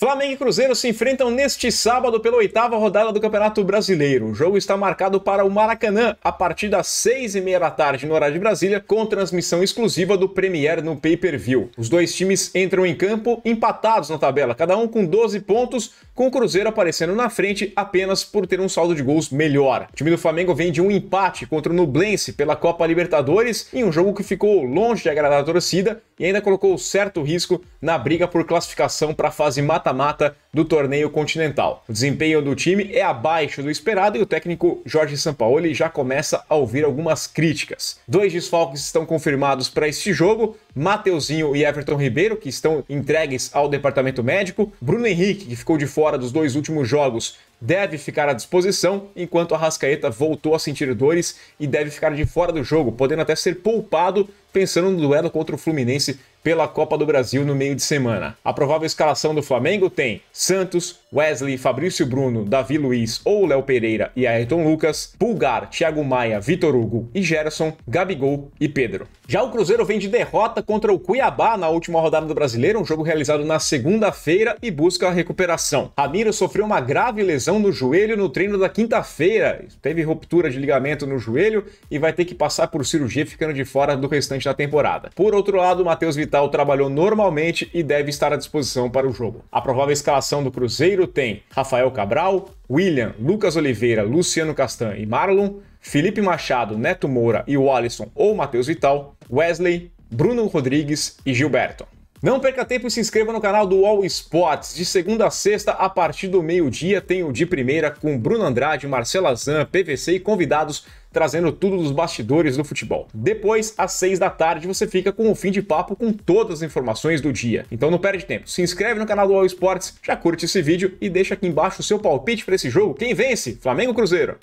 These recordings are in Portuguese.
Flamengo e Cruzeiro se enfrentam neste sábado pela oitava rodada do Campeonato Brasileiro. O jogo está marcado para o Maracanã a partir das seis e meia da tarde no horário de Brasília, com transmissão exclusiva do Premier no pay-per-view. Os dois times entram em campo empatados na tabela, cada um com 12 pontos, com o Cruzeiro aparecendo na frente apenas por ter um saldo de gols melhor. O time do Flamengo vem de um empate contra o Nublense pela Copa Libertadores em um jogo que ficou longe de agradar a torcida e ainda colocou certo risco na briga por classificação para a fase mata-mata do torneio continental. O desempenho do time é abaixo do esperado e o técnico Jorge Sampaoli já começa a ouvir algumas críticas. Dois desfalques estão confirmados para este jogo: Mateuzinho e Everton Ribeiro, que estão entregues ao departamento médico, Bruno Henrique, que ficou de fora dos dois últimos jogos, deve ficar à disposição, enquanto a Rascaeta voltou a sentir dores e deve ficar de fora do jogo, podendo até ser poupado pensando no duelo contra o Fluminense pela Copa do Brasil no meio de semana. A provável escalação do Flamengo tem Santos, Wesley, Fabrício Bruno, Davi Luiz ou Léo Pereira e Ayrton Lucas, Pulgar, Thiago Maia, Vitor Hugo e Gerson, Gabigol e Pedro. Já o Cruzeiro vem de derrota contra o Cuiabá na última rodada do Brasileiro, um jogo realizado na segunda-feira e busca a recuperação. Ramiro sofreu uma grave lesão no joelho no treino da quinta-feira, teve ruptura de ligamento no joelho e vai ter que passar por cirurgia ficando de fora do restante da temporada. Por outro lado, Matheus hospital trabalhou normalmente e deve estar à disposição para o jogo. A provável escalação do Cruzeiro tem Rafael Cabral, William, Lucas Oliveira, Luciano Castan e Marlon, Felipe Machado, Neto Moura e Wallison ou Matheus Vital, Wesley, Bruno Rodrigues e Gilberto. Não perca tempo e se inscreva no canal do All Sports. De segunda a sexta, a partir do meio-dia, tem o de primeira com Bruno Andrade, Marcela Zan, PVC e convidados trazendo tudo dos bastidores do futebol. Depois, às seis da tarde, você fica com o fim de papo com todas as informações do dia. Então não perde tempo. Se inscreve no canal do All Sports, já curte esse vídeo e deixa aqui embaixo o seu palpite para esse jogo. Quem vence? Flamengo Cruzeiro.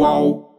Uau.